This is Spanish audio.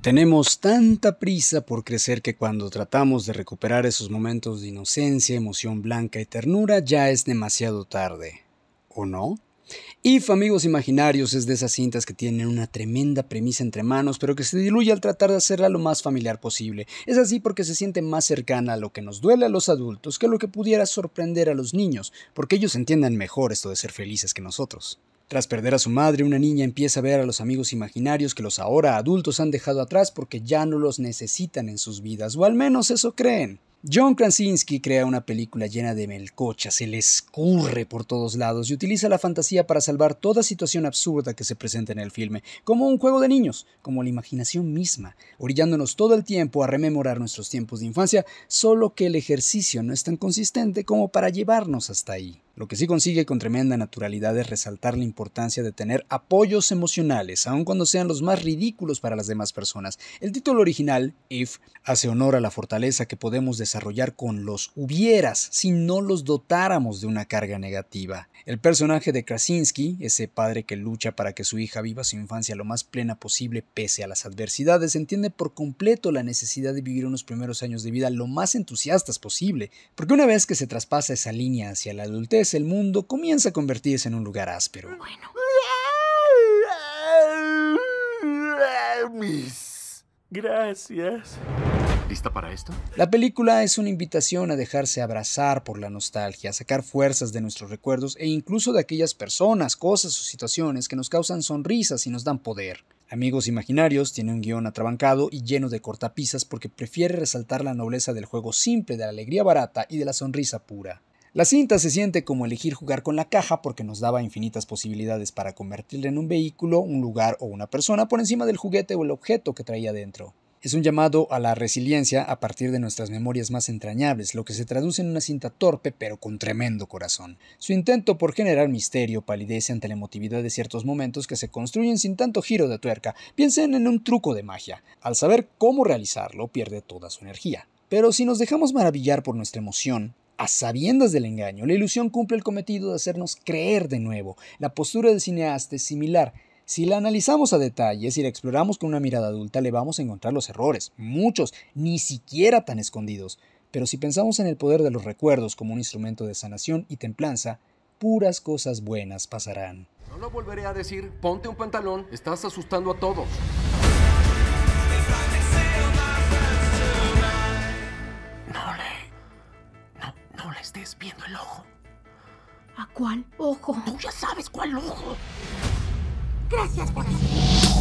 Tenemos tanta prisa por crecer que cuando tratamos de recuperar esos momentos de inocencia, emoción blanca y ternura ya es demasiado tarde, ¿o no? If Amigos Imaginarios es de esas cintas que tienen una tremenda premisa entre manos, pero que se diluye al tratar de hacerla lo más familiar posible. Es así porque se siente más cercana a lo que nos duele a los adultos que a lo que pudiera sorprender a los niños, porque ellos entiendan mejor esto de ser felices que nosotros. Tras perder a su madre, una niña empieza a ver a los amigos imaginarios que los ahora adultos han dejado atrás porque ya no los necesitan en sus vidas, o al menos eso creen. John Krasinski crea una película llena de melcocha, se le escurre por todos lados y utiliza la fantasía para salvar toda situación absurda que se presenta en el filme, como un juego de niños, como la imaginación misma, orillándonos todo el tiempo a rememorar nuestros tiempos de infancia, solo que el ejercicio no es tan consistente como para llevarnos hasta ahí. Lo que sí consigue con tremenda naturalidad es resaltar la importancia de tener apoyos emocionales, aun cuando sean los más ridículos para las demás personas. El título original, If, hace honor a la fortaleza que podemos desarrollar con los hubieras si no los dotáramos de una carga negativa. El personaje de Krasinski, ese padre que lucha para que su hija viva su infancia lo más plena posible pese a las adversidades, entiende por completo la necesidad de vivir unos primeros años de vida lo más entusiastas posible, porque una vez que se traspasa esa línea hacia la adultez, el mundo comienza a convertirse en un lugar áspero. Bueno. gracias. ¿Lista para esto? La película es una invitación a dejarse abrazar por la nostalgia, a sacar fuerzas de nuestros recuerdos e incluso de aquellas personas, cosas o situaciones que nos causan sonrisas y nos dan poder. Amigos Imaginarios tiene un guión atrabancado y lleno de cortapisas porque prefiere resaltar la nobleza del juego simple, de la alegría barata y de la sonrisa pura. La cinta se siente como elegir jugar con la caja porque nos daba infinitas posibilidades para convertirla en un vehículo, un lugar o una persona por encima del juguete o el objeto que traía dentro. Es un llamado a la resiliencia a partir de nuestras memorias más entrañables, lo que se traduce en una cinta torpe pero con tremendo corazón. Su intento por generar misterio palidece ante la emotividad de ciertos momentos que se construyen sin tanto giro de tuerca. Piensen en un truco de magia. Al saber cómo realizarlo, pierde toda su energía. Pero si nos dejamos maravillar por nuestra emoción, a sabiendas del engaño, la ilusión cumple el cometido de hacernos creer de nuevo. La postura del cineasta es similar. Si la analizamos a detalle, si la exploramos con una mirada adulta, le vamos a encontrar los errores, muchos, ni siquiera tan escondidos. Pero si pensamos en el poder de los recuerdos como un instrumento de sanación y templanza, puras cosas buenas pasarán. No lo volveré a decir, ponte un pantalón, estás asustando a todos. ¿A cuál ojo? Tú ya sabes cuál ojo. Gracias, por eso.